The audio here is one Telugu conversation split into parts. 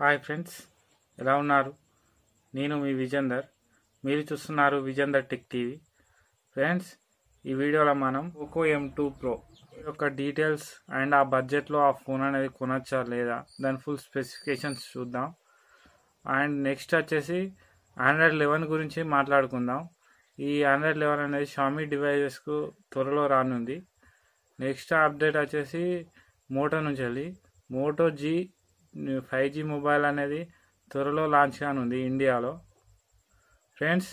హాయ్ ఫ్రెండ్స్ ఎలా ఉన్నారు నేను మీ విజేందర్ మీరు చూస్తున్నారు విజేందర్ టెక్ టీవీ ఫ్రెండ్స్ ఈ వీడియోలో మనం ఒక్కో ఎం టూ ప్రో యొక్క డీటెయిల్స్ అండ్ ఆ బడ్జెట్లో ఆ ఫోన్ అనేది కొనొచ్చా లేదా దాని ఫుల్ స్పెసిఫికేషన్స్ చూద్దాం అండ్ నెక్స్ట్ వచ్చేసి ఆండ్రాయిడ్ లెవెన్ గురించి మాట్లాడుకుందాం ఈ ఆండ్రాయిడ్ లెవెన్ అనేది షామీ డివైజెస్కు త్వరలో రానుంది నెక్స్ట్ అప్డేట్ వచ్చేసి మోటో నుంచి వెళ్ళి Moto G five G mobile అనేది త్వరలో లాంచ్ కానుంది ఇండియాలో ఫ్రెండ్స్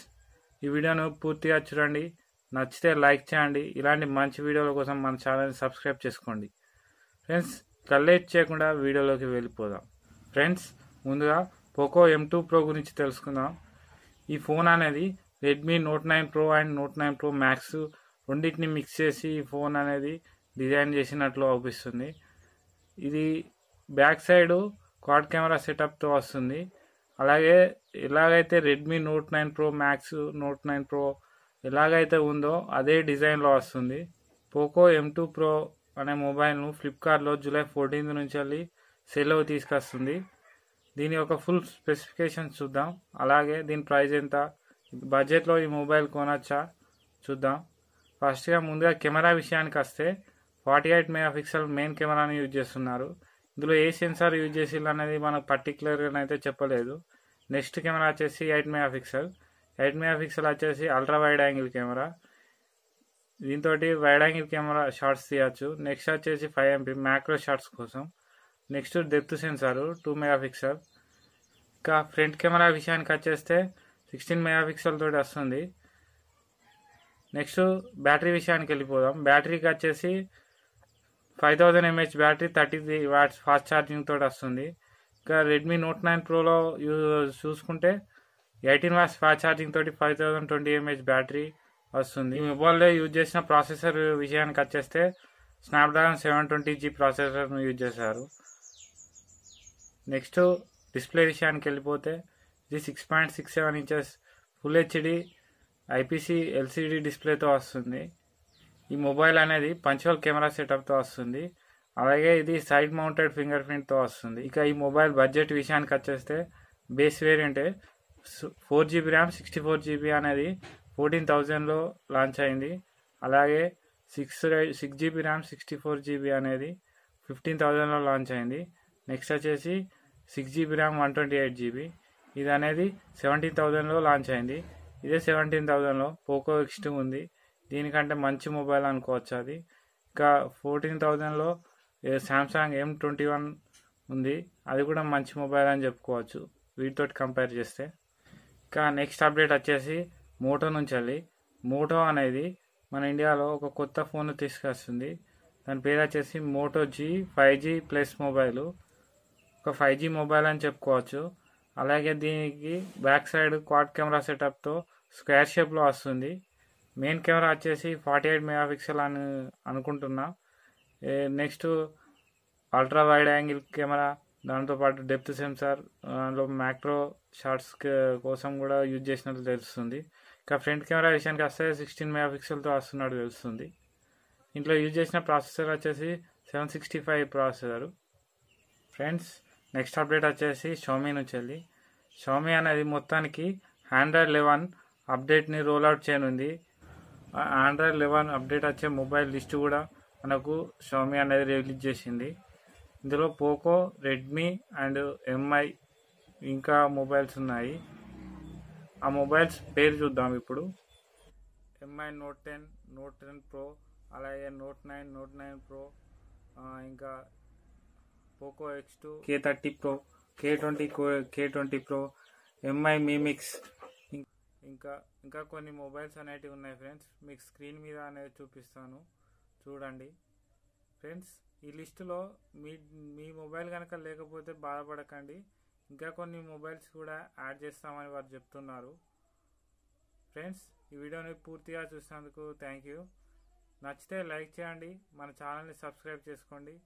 ఈ వీడియోను పూర్తిగా చూడండి నచ్చితే లైక్ చేయండి ఇలాంటి మంచి వీడియోల కోసం మన ఛానల్ని సబ్స్క్రైబ్ చేసుకోండి ఫ్రెండ్స్ కల్లేట్ చేయకుండా వీడియోలోకి వెళ్ళిపోదాం ఫ్రెండ్స్ ముందుగా పోకో ఎం టూ ప్రో గురించి తెలుసుకుందాం ఈ ఫోన్ అనేది Redmi Note nine Pro and Note nine Pro Max రెండింటిని మిక్స్ చేసి ఈ ఫోన్ అనేది డిజైన్ చేసినట్లు అవుపిస్తుంది ఇది బ్యాక్ సైడ్ క్వాడ్ కెమెరా సెటప్తో వస్తుంది అలాగే ఎలాగైతే Redmi Note nine Pro Max Note nine Pro ఎలాగైతే ఉందో అదే డిజైన్లో వస్తుంది పోకో ఎం టూ ప్రో అనే మొబైల్ను ఫ్లిప్కార్ట్లో జూలై ఫోర్టీన్త్ నుంచి వెళ్ళి సెలవు తీసుకొస్తుంది దీని యొక్క ఫుల్ స్పెసిఫికేషన్ చూద్దాం అలాగే దీని ప్రైస్ ఎంత బడ్జెట్లో ఈ మొబైల్ కొనొచ్చా చూద్దాం ఫస్ట్గా ముందుగా కెమెరా విషయానికి వస్తే forty eight megapixel main కెమెరాని యూజ్ చేస్తున్నారు ఇందులో ఏ సెన్సార్ యూజ్ చేసి అనేది మనకు పర్టికులర్గా అయితే చెప్పలేదు నెక్స్ట్ కెమెరా వచ్చేసి eight megapixel eight megapixel వచ్చేసి అల్ట్రా వైడ్ యాంగిల్ కెమెరా దీంతో వైడ్ యాంగిల్ కెమెరా షార్ట్స్ తీయచ్చు నెక్స్ట్ వచ్చేసి ఫైవ్ ఎంపీ మ్యాక్రో షార్ట్స్ కోసం next depth sensor two megapixel ఇంకా ఫ్రంట్ కెమెరా విషయానికి వచ్చేస్తే సిక్స్టీన్ మెగా పిక్సెల్ తోటి వస్తుంది నెక్స్ట్ బ్యాటరీ విషయానికి వెళ్ళిపోదాం బ్యాటరీకి వచ్చేసి five thousand MH battery thirty three watts fast charging తోటి వస్తుంది ఇంకా రెడ్మీ నోట్ నైన్ ప్రోలో చూసుకుంటే ఎయిటీన్ వాట్స్ ఫాస్ట్ ఛార్జింగ్ తోటి five thousand twenty MH battery వస్తుంది ఈ మొబైల్లో యూజ్ చేసిన ప్రాసెసర్ విషయానికి వచ్చేస్తే స్నాప్డ్రాగన్ సెవెన్ ట్వంటీ జీ ప్రాసెసర్ను యూజ్ చేశారు నెక్స్ట్ డిస్ప్లే విషయానికి వెళ్ళిపోతే ఇది six point six seven inches full HD IPC LCD డిస్ప్లేతో వస్తుంది ఈ మొబైల్ అనేది పంచువల్ కెమెరా సెటప్తో వస్తుంది అలాగే ఇది సైడ్ మౌంటెడ్ ఫింగర్ ప్రింట్తో వస్తుంది ఇక ఈ మొబైల్ బడ్జెట్ విషయానికి వచ్చేస్తే base variant four GB RAM sixty four GB అనేది ఫోర్టీన్ థౌజండ్లో లాంచ్ అయింది అలాగే six six GB RAM sixty four GB అనేది ఫిఫ్టీన్ థౌజండ్లో లాంచ్ అయింది నెక్స్ట్ వచ్చేసి six GB RAM one twenty eight GB ఇది అనేది సెవెంటీన్ థౌజండ్లో లాంచ్ అయింది ఇదే సెవెంటీన్ థౌజండ్లో పోకో ఎక్స్ టూ ఉంది దీనికంటే మంచి మొబైల్ అనుకోవచ్చు అది ఇంకా ఫోర్టీన్ థౌజండ్లో శాంసంగ్ ఎం ట్వంటీ వన్ ఉంది అది కూడా మంచి మొబైల్ అని చెప్పుకోవచ్చు వీటితో కంపేర్ చేస్తే ఇంకా నెక్స్ట్ అప్డేట్ వచ్చేసి మోటో నుంచి వెళ్ళి మోటో అనేది మన ఇండియాలో ఒక కొత్త ఫోన్ తీసుకొస్తుంది దాని పేరు వచ్చేసి Moto G five G plus mobile ఒక ఫైవ్ జీ మొబైల్ అని చెప్పుకోవచ్చు అలాగే దీనికి బ్యాక్ సైడ్ క్వాడ్ కెమెరా సెటప్తో స్క్వేర్ షేప్లో వస్తుంది మెయిన్ కెమెరా వచ్చేసి ఫార్టీ ఎయిట్ మెగా పిక్సెల్ అని అనుకుంటున్నా next ultra wide angle camera దాంతోపాటు డెప్త్ సెన్సార్ దాంట్లో మ్యాక్రో షార్ట్స్ కోసం కూడా యూజ్ చేసినట్లు తెలుస్తుంది ఇక ఫ్రంట్ కెమెరా విషయానికి వస్తే సిక్స్టీన్ మెగా పిక్సెల్తో వస్తున్నట్టు తెలుస్తుంది ఇంట్లో యూజ్ చేసిన ప్రాసెసర్ వచ్చేసి seven sixty five processor friends next update వచ్చేసి షోమీ నుంచి వెళ్ళి షోమీ అనేది మొత్తానికి ఆండ్రాయిడ్ లెవెన్ అప్డేట్ని రోల్ అవుట్ చేయనుంది ఆండ్రాయిడ్ లెవెన్ అప్డేట్ వచ్చే మొబైల్ లిస్ట్ కూడా మనకు షోమి అనేది రిలీజ్ చేసింది ఇందులో పోకో రెడ్మీ అండ్ ఎంఐ ఇంకా మొబైల్స్ ఉన్నాయి ఆ మొబైల్స్ పేరు చూద్దాం ఇప్పుడు MI Note ten Note ten Pro అలాగే Note nine Note nine Pro ఇంకా Poco X two K thirty Pro K twenty కే ట్వంటీ ప్రో ఎంఐ మీమిక్స్ ఇంకా ఇంకా కొన్ని మొబైల్స్ అనేటివి ఉన్నాయి ఫ్రెండ్స్ మీకు స్క్రీన్ మీద అనేది చూపిస్తాను చూడండి ఫ్రెండ్స్ ఈ లిస్టులో మీ మీ మొబైల్ కనుక లేకపోతే బాధపడకండి ఇంకా కొన్ని మొబైల్స్ కూడా యాడ్ చేస్తామని వారు చెప్తున్నారు ఫ్రెండ్స్ ఈ వీడియోని పూర్తిగా చూసినందుకు థ్యాంక్ యూ నచ్చితే లైక్ చేయండి మన ఛానల్ని సబ్స్క్రైబ్ చేసుకోండి